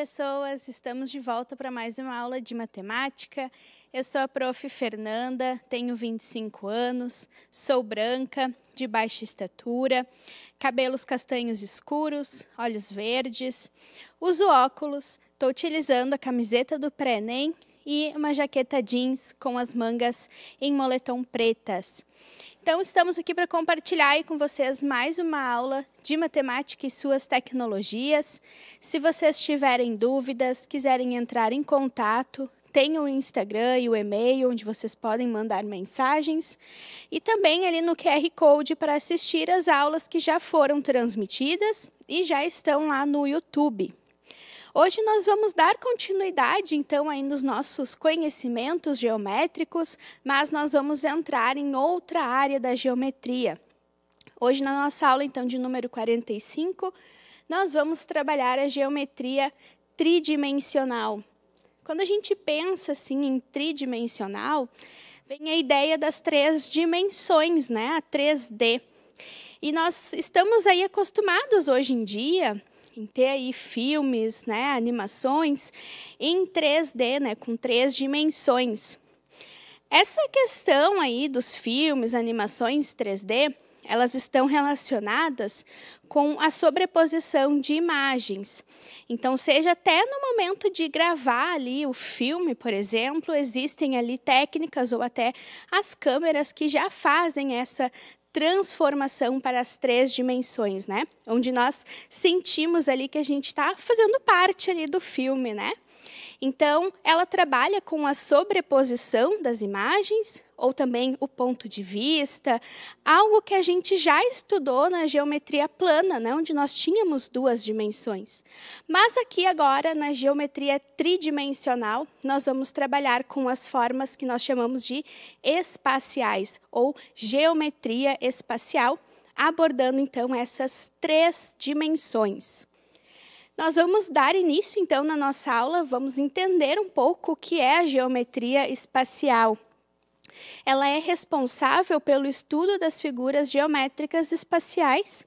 pessoas! Estamos de volta para mais uma aula de matemática. Eu sou a prof. Fernanda, tenho 25 anos, sou branca, de baixa estatura, cabelos castanhos escuros, olhos verdes, uso óculos, estou utilizando a camiseta do pré-ENEM e uma jaqueta jeans com as mangas em moletom pretas. Então, estamos aqui para compartilhar aí com vocês mais uma aula de matemática e suas tecnologias. Se vocês tiverem dúvidas, quiserem entrar em contato, tem o Instagram e o e-mail, onde vocês podem mandar mensagens. E também ali no QR Code para assistir as aulas que já foram transmitidas e já estão lá no YouTube. Hoje nós vamos dar continuidade, então, aí nos nossos conhecimentos geométricos, mas nós vamos entrar em outra área da geometria. Hoje, na nossa aula, então, de número 45, nós vamos trabalhar a geometria tridimensional. Quando a gente pensa, assim, em tridimensional, vem a ideia das três dimensões, né? A 3D. E nós estamos aí acostumados hoje em dia em ter aí filmes, né, animações em 3D, né, com três dimensões. Essa questão aí dos filmes, animações 3D, elas estão relacionadas com a sobreposição de imagens. Então, seja até no momento de gravar ali o filme, por exemplo, existem ali técnicas ou até as câmeras que já fazem essa transformação para as três dimensões, né? Onde nós sentimos ali que a gente está fazendo parte ali do filme, né? Então, ela trabalha com a sobreposição das imagens, ou também o ponto de vista, algo que a gente já estudou na geometria plana, né, onde nós tínhamos duas dimensões. Mas aqui agora, na geometria tridimensional, nós vamos trabalhar com as formas que nós chamamos de espaciais, ou geometria espacial, abordando então essas três dimensões. Nós vamos dar início, então, na nossa aula, vamos entender um pouco o que é a geometria espacial. Ela é responsável pelo estudo das figuras geométricas espaciais,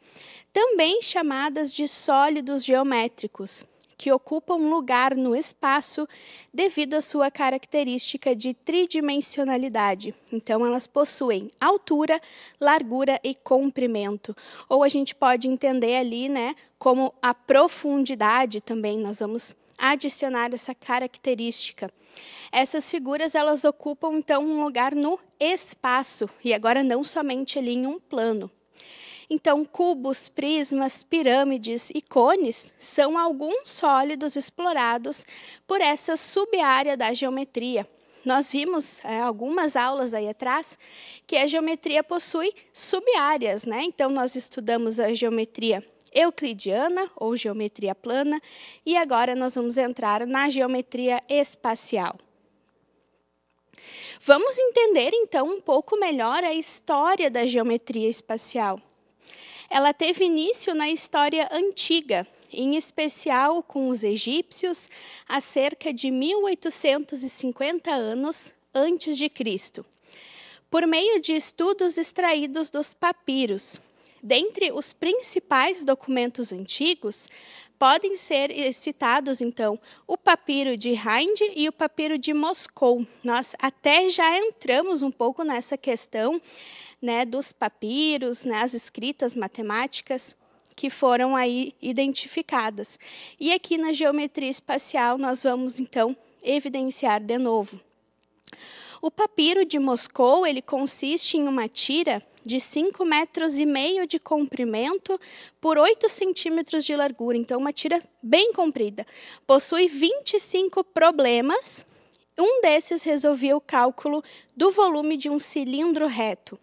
também chamadas de sólidos geométricos que um lugar no espaço devido à sua característica de tridimensionalidade. Então, elas possuem altura, largura e comprimento. Ou a gente pode entender ali, né, como a profundidade também, nós vamos adicionar essa característica. Essas figuras elas ocupam então um lugar no espaço e agora não somente ali em um plano. Então, cubos, prismas, pirâmides e cones são alguns sólidos explorados por essa subárea da geometria. Nós vimos é, algumas aulas aí atrás que a geometria possui subáreas, né? Então, nós estudamos a geometria euclidiana ou geometria plana e agora nós vamos entrar na geometria espacial. Vamos entender então um pouco melhor a história da geometria espacial. Ela teve início na história antiga, em especial com os egípcios, há cerca de 1850 anos antes de Cristo, por meio de estudos extraídos dos papiros. Dentre os principais documentos antigos, podem ser citados, então, o papiro de Hind e o papiro de Moscou. Nós até já entramos um pouco nessa questão né, dos papiros, né, as escritas matemáticas que foram aí identificadas. E aqui na geometria espacial nós vamos então evidenciar de novo. O papiro de Moscou ele consiste em uma tira de 5,5 metros e meio de comprimento por 8 centímetros de largura, então uma tira bem comprida. Possui 25 problemas um desses resolvia o cálculo do volume de um cilindro reto,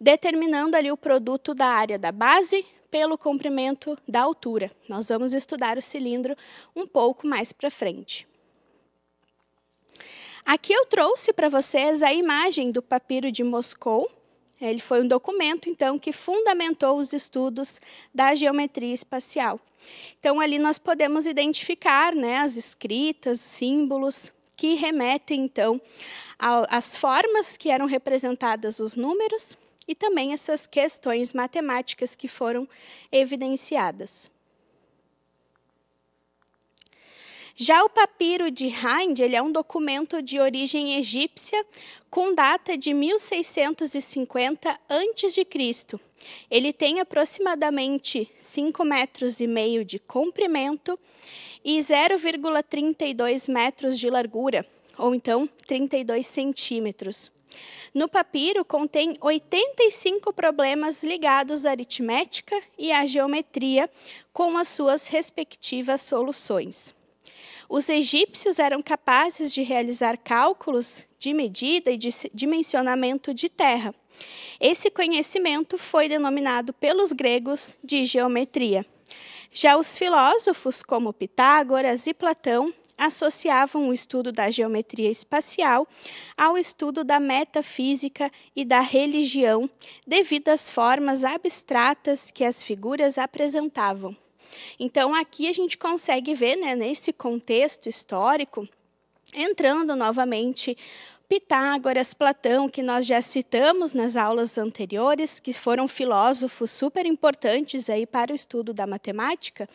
determinando ali o produto da área da base pelo comprimento da altura. Nós vamos estudar o cilindro um pouco mais para frente. Aqui eu trouxe para vocês a imagem do papiro de Moscou. Ele foi um documento, então, que fundamentou os estudos da geometria espacial. Então, ali nós podemos identificar né, as escritas, símbolos, que remete, então, às formas que eram representadas os números e também essas questões matemáticas que foram evidenciadas. Já o papiro de Hind, ele é um documento de origem egípcia com data de 1650 a.C. Ele tem aproximadamente 5 metros e meio de comprimento e 0,32 metros de largura, ou então 32 centímetros. No papiro contém 85 problemas ligados à aritmética e à geometria, com as suas respectivas soluções. Os egípcios eram capazes de realizar cálculos de medida e de dimensionamento de terra. Esse conhecimento foi denominado pelos gregos de geometria. Já os filósofos, como Pitágoras e Platão, associavam o estudo da geometria espacial ao estudo da metafísica e da religião, devido às formas abstratas que as figuras apresentavam. Então, aqui a gente consegue ver, né, nesse contexto histórico, entrando novamente Pitágoras, Platão, que nós já citamos nas aulas anteriores, que foram filósofos super importantes aí para o estudo da matemática,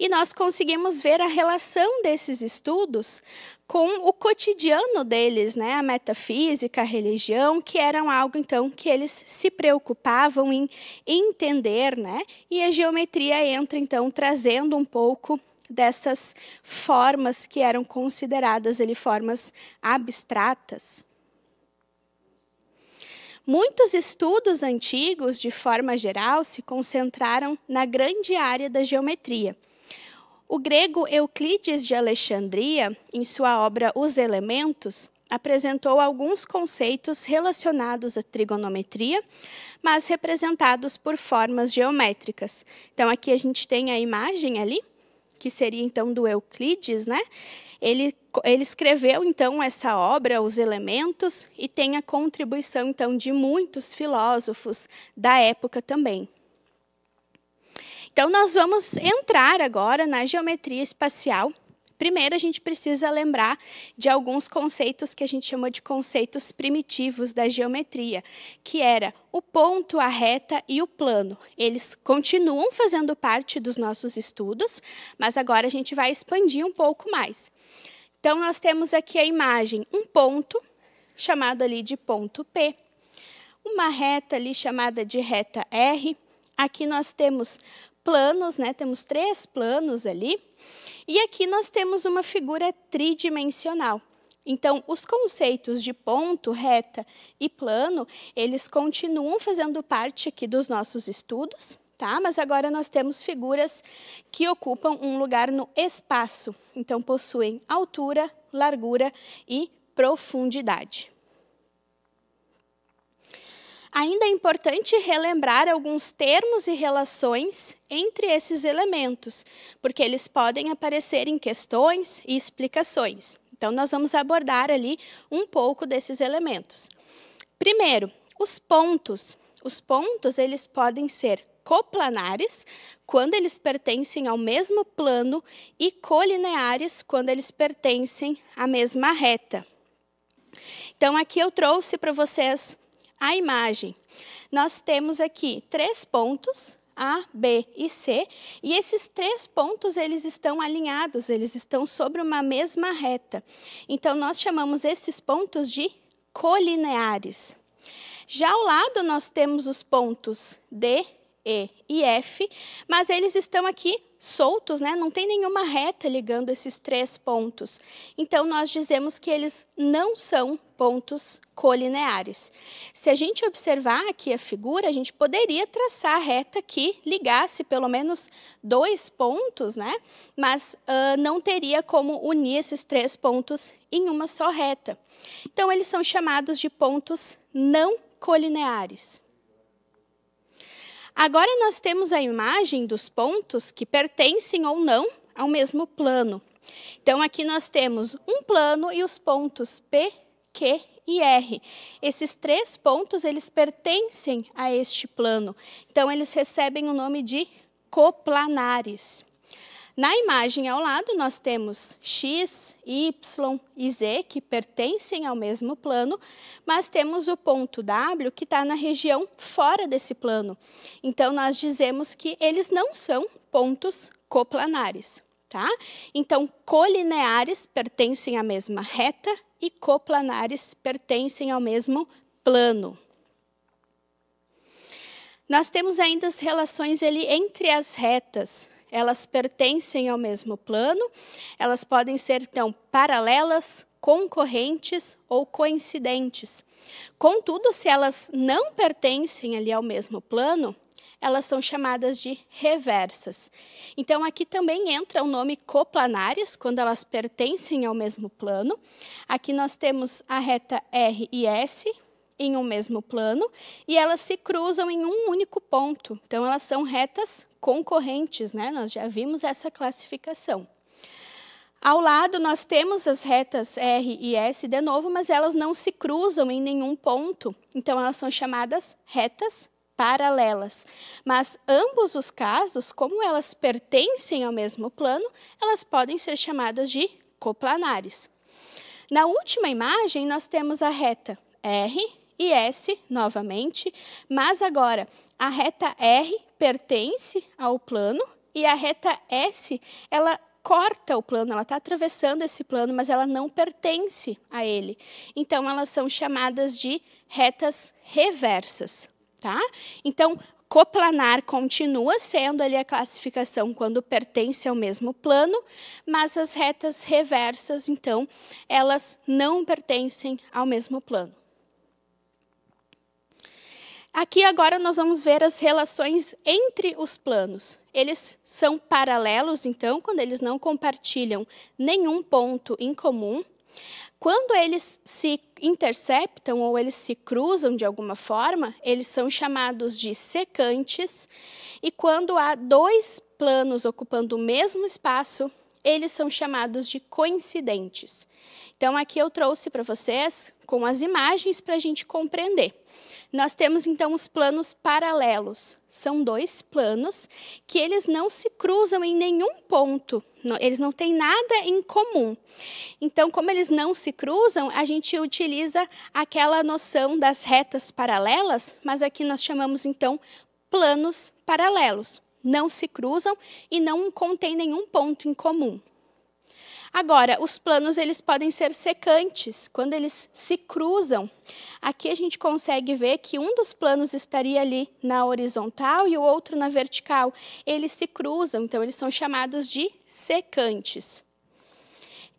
e nós conseguimos ver a relação desses estudos com o cotidiano deles, né? a metafísica, a religião, que eram algo então que eles se preocupavam em entender, né? E a geometria entra então trazendo um pouco dessas formas que eram consideradas formas abstratas. Muitos estudos antigos, de forma geral, se concentraram na grande área da geometria. O grego Euclides de Alexandria, em sua obra Os Elementos, apresentou alguns conceitos relacionados à trigonometria, mas representados por formas geométricas. Então aqui a gente tem a imagem ali que seria então do Euclides, né? Ele, ele escreveu então essa obra, Os Elementos, e tem a contribuição então de muitos filósofos da época também. Então, nós vamos entrar agora na geometria espacial Primeiro, a gente precisa lembrar de alguns conceitos que a gente chama de conceitos primitivos da geometria, que era o ponto, a reta e o plano. Eles continuam fazendo parte dos nossos estudos, mas agora a gente vai expandir um pouco mais. Então, nós temos aqui a imagem, um ponto, chamado ali de ponto P, uma reta ali chamada de reta R. Aqui nós temos planos, né? Temos três planos ali. E aqui nós temos uma figura tridimensional. Então, os conceitos de ponto, reta e plano, eles continuam fazendo parte aqui dos nossos estudos, tá? Mas agora nós temos figuras que ocupam um lugar no espaço, então possuem altura, largura e profundidade. Ainda é importante relembrar alguns termos e relações entre esses elementos, porque eles podem aparecer em questões e explicações. Então, nós vamos abordar ali um pouco desses elementos. Primeiro, os pontos. Os pontos eles podem ser coplanares quando eles pertencem ao mesmo plano e colineares quando eles pertencem à mesma reta. Então aqui eu trouxe para vocês a imagem. Nós temos aqui três pontos, A, B e C, e esses três pontos eles estão alinhados, eles estão sobre uma mesma reta. Então nós chamamos esses pontos de colineares. Já ao lado nós temos os pontos D, E e F, mas eles estão aqui soltos, né? não tem nenhuma reta ligando esses três pontos. Então, nós dizemos que eles não são pontos colineares. Se a gente observar aqui a figura, a gente poderia traçar a reta que ligasse pelo menos dois pontos, né? mas uh, não teria como unir esses três pontos em uma só reta. Então, eles são chamados de pontos não colineares. Agora nós temos a imagem dos pontos que pertencem ou não ao mesmo plano. Então aqui nós temos um plano e os pontos P, Q e R. Esses três pontos eles pertencem a este plano. Então eles recebem o nome de coplanares. Na imagem ao lado, nós temos X, Y e Z, que pertencem ao mesmo plano, mas temos o ponto W, que está na região fora desse plano. Então, nós dizemos que eles não são pontos coplanares. Tá? Então, colineares pertencem à mesma reta e coplanares pertencem ao mesmo plano. Nós temos ainda as relações ali entre as retas elas pertencem ao mesmo plano, elas podem ser, então, paralelas, concorrentes ou coincidentes. Contudo, se elas não pertencem ali ao mesmo plano, elas são chamadas de reversas. Então, aqui também entra o nome coplanares, quando elas pertencem ao mesmo plano. Aqui nós temos a reta R e S, em um mesmo plano e elas se cruzam em um único ponto. Então, elas são retas concorrentes, né? Nós já vimos essa classificação. Ao lado, nós temos as retas R e S de novo, mas elas não se cruzam em nenhum ponto. Então, elas são chamadas retas paralelas. Mas ambos os casos, como elas pertencem ao mesmo plano, elas podem ser chamadas de coplanares. Na última imagem, nós temos a reta R e S novamente, mas agora a reta R pertence ao plano e a reta S ela corta o plano, ela está atravessando esse plano, mas ela não pertence a ele. Então elas são chamadas de retas reversas, tá? Então coplanar continua sendo ali a classificação quando pertence ao mesmo plano, mas as retas reversas, então, elas não pertencem ao mesmo plano. Aqui agora nós vamos ver as relações entre os planos. Eles são paralelos, então, quando eles não compartilham nenhum ponto em comum. Quando eles se interceptam ou eles se cruzam de alguma forma, eles são chamados de secantes. E quando há dois planos ocupando o mesmo espaço, eles são chamados de coincidentes. Então, aqui eu trouxe para vocês com as imagens para a gente compreender. Nós temos então os planos paralelos. São dois planos que eles não se cruzam em nenhum ponto. Eles não têm nada em comum. Então, como eles não se cruzam, a gente utiliza aquela noção das retas paralelas, mas aqui nós chamamos então planos paralelos. Não se cruzam e não contêm nenhum ponto em comum. Agora, os planos eles podem ser secantes quando eles se cruzam. Aqui a gente consegue ver que um dos planos estaria ali na horizontal e o outro na vertical. Eles se cruzam, então eles são chamados de secantes.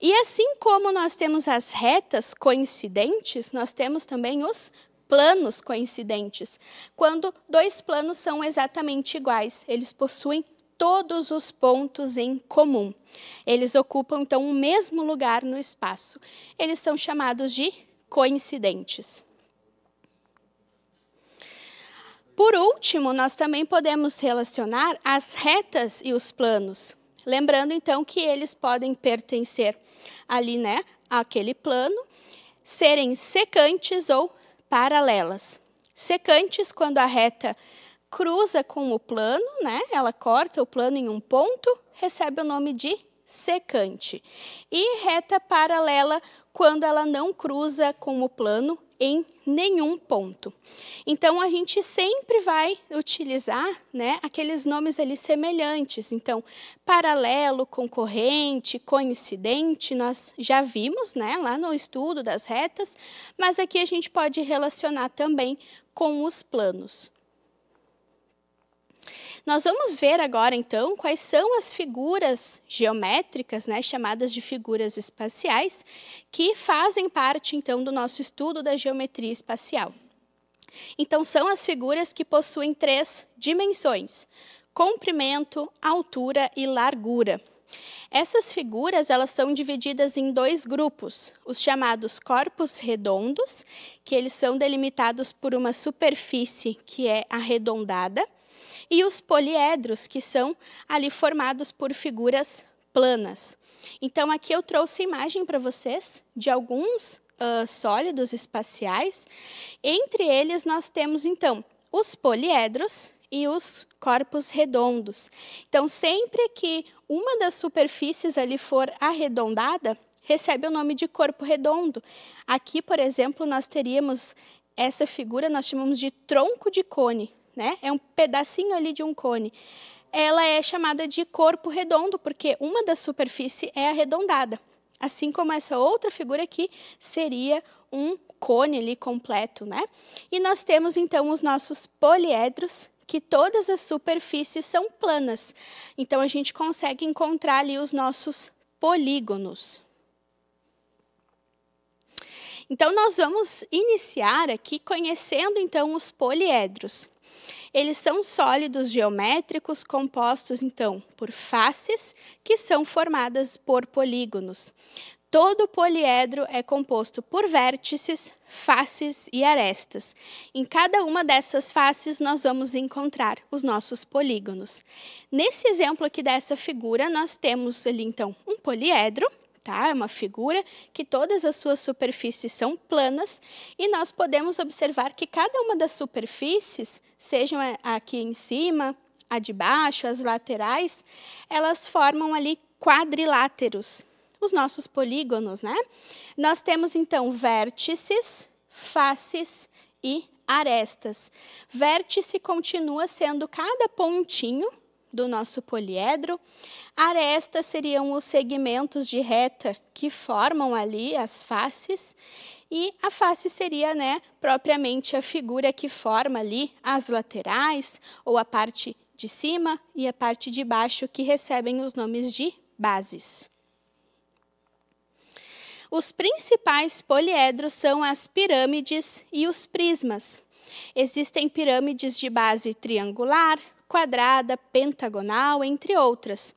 E assim como nós temos as retas coincidentes, nós temos também os planos coincidentes, quando dois planos são exatamente iguais, eles possuem todos os pontos em comum. Eles ocupam então o mesmo lugar no espaço. Eles são chamados de coincidentes. Por último, nós também podemos relacionar as retas e os planos. Lembrando então que eles podem pertencer ali, né, àquele plano, serem secantes ou paralelas. Secantes quando a reta cruza com o plano, né? Ela corta o plano em um ponto, recebe o nome de secante. E reta paralela quando ela não cruza com o plano em nenhum ponto. Então a gente sempre vai utilizar, né, aqueles nomes ali semelhantes. Então, paralelo, concorrente, coincidente, nós já vimos, né, lá no estudo das retas, mas aqui a gente pode relacionar também com os planos. Nós vamos ver agora, então, quais são as figuras geométricas, né, chamadas de figuras espaciais, que fazem parte, então, do nosso estudo da geometria espacial. Então, são as figuras que possuem três dimensões, comprimento, altura e largura. Essas figuras elas são divididas em dois grupos, os chamados corpos redondos, que eles são delimitados por uma superfície que é arredondada, e os poliedros, que são ali formados por figuras planas. Então, aqui eu trouxe imagem para vocês de alguns uh, sólidos espaciais. Entre eles, nós temos, então, os poliedros e os corpos redondos. Então, sempre que uma das superfícies ali for arredondada, recebe o nome de corpo redondo. Aqui, por exemplo, nós teríamos essa figura, nós chamamos de tronco de cone, né? É um pedacinho ali de um cone. Ela é chamada de corpo redondo porque uma da superfície é arredondada, assim como essa outra figura aqui seria um cone ali completo, né? E nós temos então os nossos poliedros, que todas as superfícies são planas. Então a gente consegue encontrar ali os nossos polígonos. Então nós vamos iniciar aqui conhecendo então os poliedros. Eles são sólidos geométricos compostos, então, por faces que são formadas por polígonos. Todo poliedro é composto por vértices, faces e arestas. Em cada uma dessas faces, nós vamos encontrar os nossos polígonos. Nesse exemplo aqui dessa figura, nós temos ali, então, um poliedro tá? É uma figura que todas as suas superfícies são planas e nós podemos observar que cada uma das superfícies, sejam aqui em cima, a de baixo, as laterais, elas formam ali quadriláteros, os nossos polígonos, né? Nós temos então vértices, faces e arestas. Vértice continua sendo cada pontinho do nosso poliedro. Arestas seriam os segmentos de reta que formam ali as faces. E a face seria, né, propriamente a figura que forma ali as laterais ou a parte de cima e a parte de baixo que recebem os nomes de bases. Os principais poliedros são as pirâmides e os prismas. Existem pirâmides de base triangular, quadrada, pentagonal, entre outras.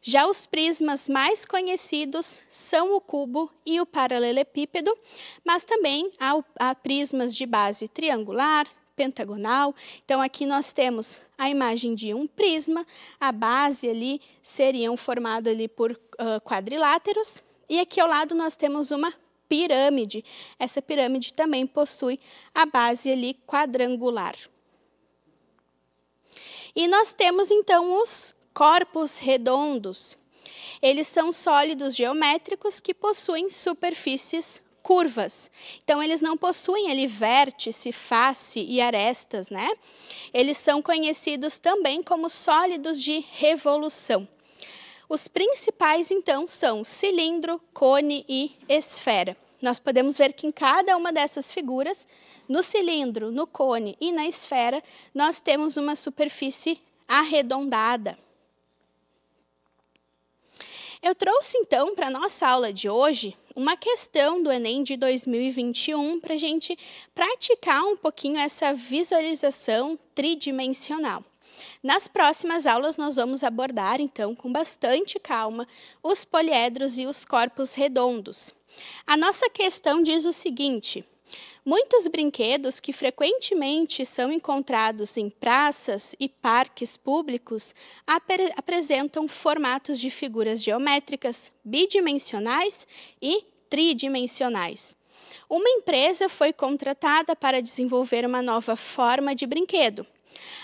Já os prismas mais conhecidos são o cubo e o paralelepípedo, mas também há, há prismas de base triangular, pentagonal. Então, aqui nós temos a imagem de um prisma, a base ali seriam formada ali por uh, quadriláteros, e aqui ao lado nós temos uma pirâmide. Essa pirâmide também possui a base ali quadrangular. E nós temos então os corpos redondos. Eles são sólidos geométricos que possuem superfícies curvas. Então eles não possuem ali vértice, face e arestas, né? Eles são conhecidos também como sólidos de revolução. Os principais então são cilindro, cone e esfera nós podemos ver que em cada uma dessas figuras, no cilindro, no cone e na esfera, nós temos uma superfície arredondada. Eu trouxe então para a nossa aula de hoje uma questão do Enem de 2021 para a gente praticar um pouquinho essa visualização tridimensional. Nas próximas aulas, nós vamos abordar então com bastante calma os poliedros e os corpos redondos. A nossa questão diz o seguinte: muitos brinquedos que frequentemente são encontrados em praças e parques públicos apresentam formatos de figuras geométricas bidimensionais e tridimensionais. Uma empresa foi contratada para desenvolver uma nova forma de brinquedo.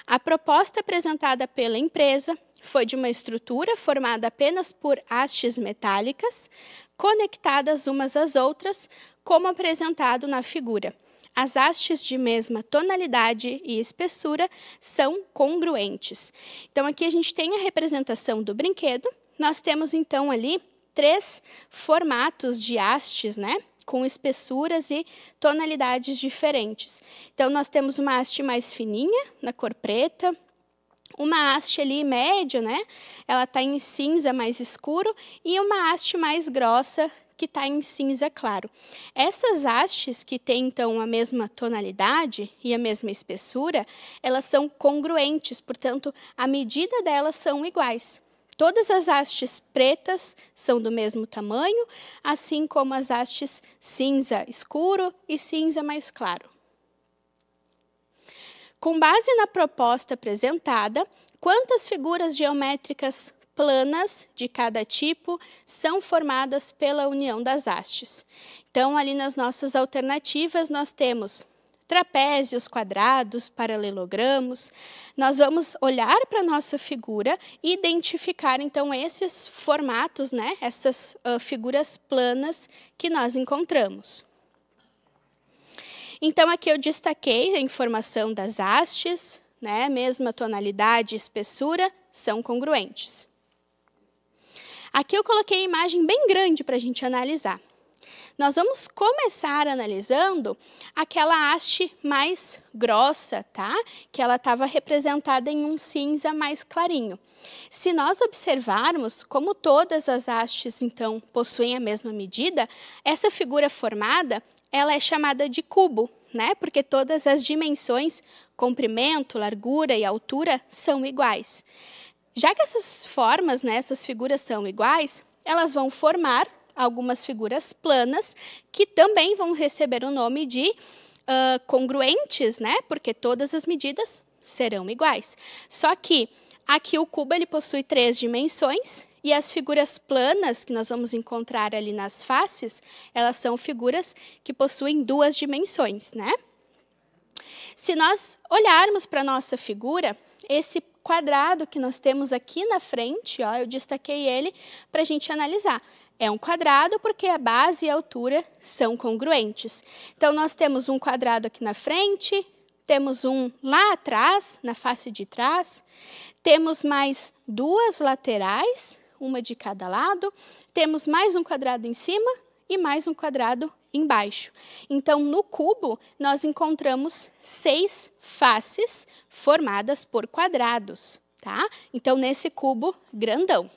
A proposta é apresentada pela empresa foi de uma estrutura formada apenas por hastes metálicas, conectadas umas às outras, como apresentado na figura. As hastes de mesma tonalidade e espessura são congruentes. Então, aqui a gente tem a representação do brinquedo. Nós temos, então, ali três formatos de hastes, né? com espessuras e tonalidades diferentes. Então, nós temos uma haste mais fininha, na cor preta, uma haste ali média, né? Ela está em cinza mais escuro e uma haste mais grossa que está em cinza claro. Essas hastes que têm então a mesma tonalidade e a mesma espessura, elas são congruentes, portanto, a medida delas são iguais. Todas as hastes pretas são do mesmo tamanho, assim como as hastes cinza escuro e cinza mais claro. Com base na proposta apresentada, quantas figuras geométricas planas de cada tipo são formadas pela união das hastes. Então, ali nas nossas alternativas, nós temos trapézios, quadrados, paralelogramos. Nós vamos olhar para a nossa figura e identificar, então, esses formatos, né? essas uh, figuras planas que nós encontramos. Então, aqui eu destaquei a informação das hastes, né? mesma tonalidade e espessura, são congruentes. Aqui eu coloquei a imagem bem grande para a gente analisar. Nós vamos começar analisando aquela haste mais grossa, tá? Que ela estava representada em um cinza mais clarinho. Se nós observarmos como todas as hastes, então, possuem a mesma medida, essa figura formada ela é chamada de cubo, né? Porque todas as dimensões, comprimento, largura e altura, são iguais. Já que essas formas, né, essas figuras são iguais, elas vão formar algumas figuras planas que também vão receber o nome de uh, congruentes, né? Porque todas as medidas serão iguais. Só que aqui o cubo ele possui três dimensões e as figuras planas que nós vamos encontrar ali nas faces, elas são figuras que possuem duas dimensões, né? Se nós olharmos para a nossa figura, esse quadrado que nós temos aqui na frente, ó, eu destaquei ele para a gente analisar. É um quadrado porque a base e a altura são congruentes. Então, nós temos um quadrado aqui na frente, temos um lá atrás, na face de trás, temos mais duas laterais uma de cada lado, temos mais um quadrado em cima e mais um quadrado embaixo. Então, no cubo, nós encontramos seis faces formadas por quadrados, tá? Então, nesse cubo grandão.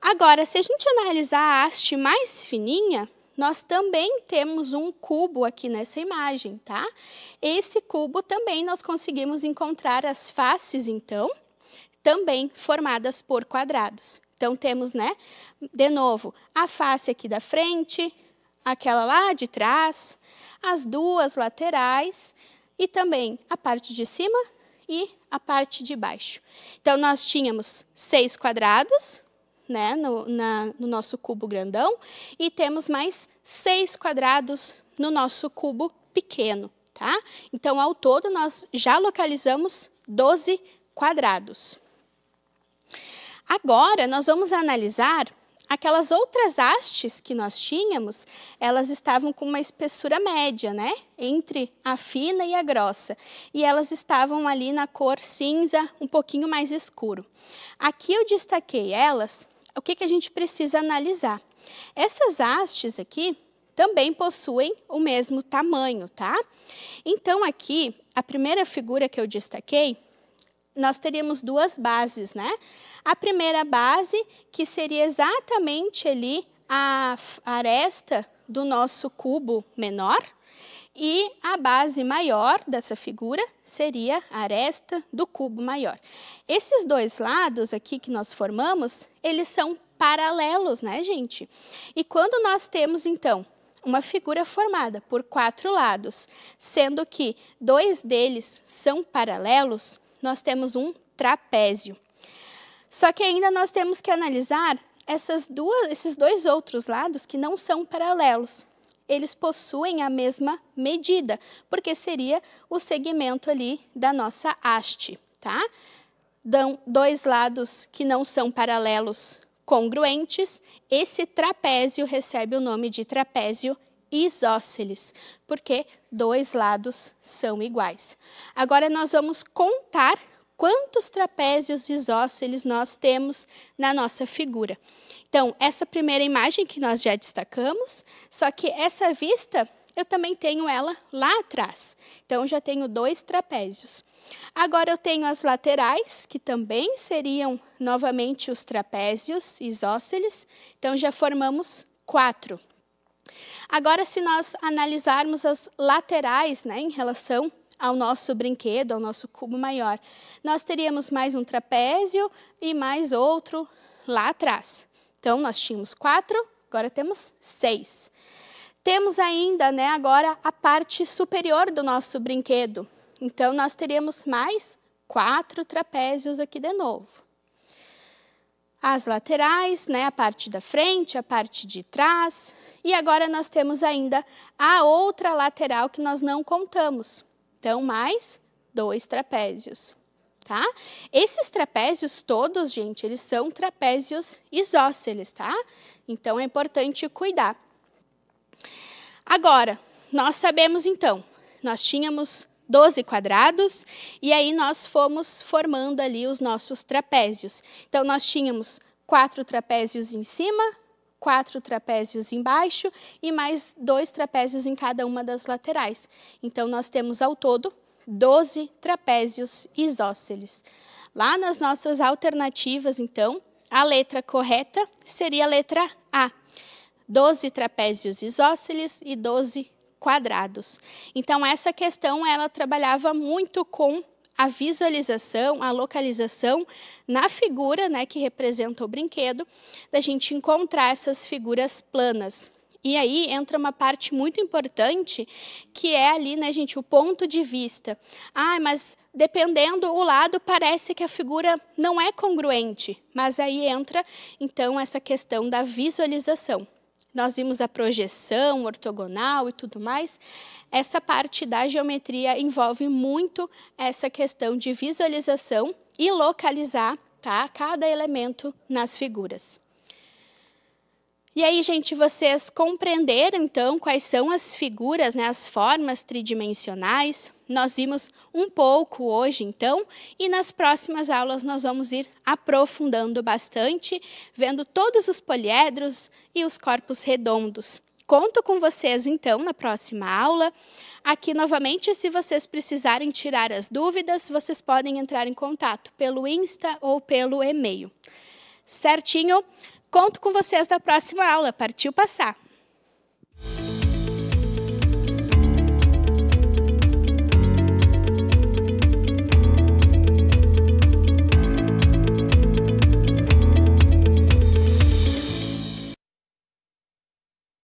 Agora, se a gente analisar a haste mais fininha, nós também temos um cubo aqui nessa imagem, tá? Esse cubo também nós conseguimos encontrar as faces, então, também formadas por quadrados. Então, temos, né, de novo, a face aqui da frente, aquela lá de trás, as duas laterais e também a parte de cima e a parte de baixo. Então, nós tínhamos seis quadrados, né, no, na, no, nosso cubo grandão, e temos mais seis quadrados no nosso cubo pequeno, tá? Então, ao todo, nós já localizamos 12 quadrados. Agora nós vamos analisar aquelas outras hastes que nós tínhamos, elas estavam com uma espessura média, né? Entre a fina e a grossa. E elas estavam ali na cor cinza, um pouquinho mais escuro. Aqui eu destaquei elas, o que, que a gente precisa analisar? Essas hastes aqui também possuem o mesmo tamanho, tá? Então aqui, a primeira figura que eu destaquei nós teríamos duas bases, né? A primeira base, que seria exatamente ali a aresta do nosso cubo menor, e a base maior dessa figura seria a aresta do cubo maior. Esses dois lados aqui que nós formamos, eles são paralelos, né, gente? E quando nós temos, então, uma figura formada por quatro lados, sendo que dois deles são paralelos, nós temos um trapézio. Só que ainda nós temos que analisar essas duas, esses dois outros lados que não são paralelos. Eles possuem a mesma medida, porque seria o segmento ali da nossa haste, tá? Dão dois lados que não são paralelos congruentes. Esse trapézio recebe o nome de trapézio isósceles, porque dois lados são iguais. Agora nós vamos contar quantos trapézios isósceles nós temos na nossa figura. Então, essa primeira imagem que nós já destacamos, só que essa vista eu também tenho ela lá atrás. Então, já tenho dois trapézios. Agora, eu tenho as laterais, que também seriam novamente os trapézios isósceles. Então, já formamos quatro. Agora, se nós analisarmos as laterais né, em relação ao nosso brinquedo, ao nosso cubo maior, nós teríamos mais um trapézio e mais outro lá atrás. Então, nós tínhamos quatro, agora temos seis. Temos ainda, né, agora, a parte superior do nosso brinquedo. Então, nós teríamos mais quatro trapézios aqui de novo. As laterais, né, a parte da frente, a parte de trás, e agora nós temos ainda a outra lateral que nós não contamos. Então, mais dois trapézios. Tá? Esses trapézios todos, gente, eles são trapézios isósceles, tá? Então é importante cuidar. Agora, nós sabemos então, nós tínhamos 12 quadrados e aí nós fomos formando ali os nossos trapézios. Então nós tínhamos quatro trapézios em cima, quatro trapézios embaixo e mais dois trapézios em cada uma das laterais. Então, nós temos ao todo 12 trapézios isósceles. Lá nas nossas alternativas, então, a letra correta seria a letra A. 12 trapézios isósceles e 12 quadrados. Então, essa questão ela trabalhava muito com a visualização, a localização na figura, né, que representa o brinquedo, da gente encontrar essas figuras planas. E aí entra uma parte muito importante, que é ali, né, gente, o ponto de vista. Ah, mas dependendo o lado, parece que a figura não é congruente. Mas aí entra, então, essa questão da visualização nós vimos a projeção ortogonal e tudo mais, essa parte da geometria envolve muito essa questão de visualização e localizar tá, cada elemento nas figuras. E aí, gente, vocês compreenderam então quais são as figuras, né, as formas tridimensionais? Nós vimos um pouco hoje, então, e nas próximas aulas nós vamos ir aprofundando bastante, vendo todos os poliedros e os corpos redondos. Conto com vocês então na próxima aula. Aqui novamente, se vocês precisarem tirar as dúvidas, vocês podem entrar em contato pelo Insta ou pelo e-mail. Certinho? Conto com vocês na próxima aula. Partiu passar!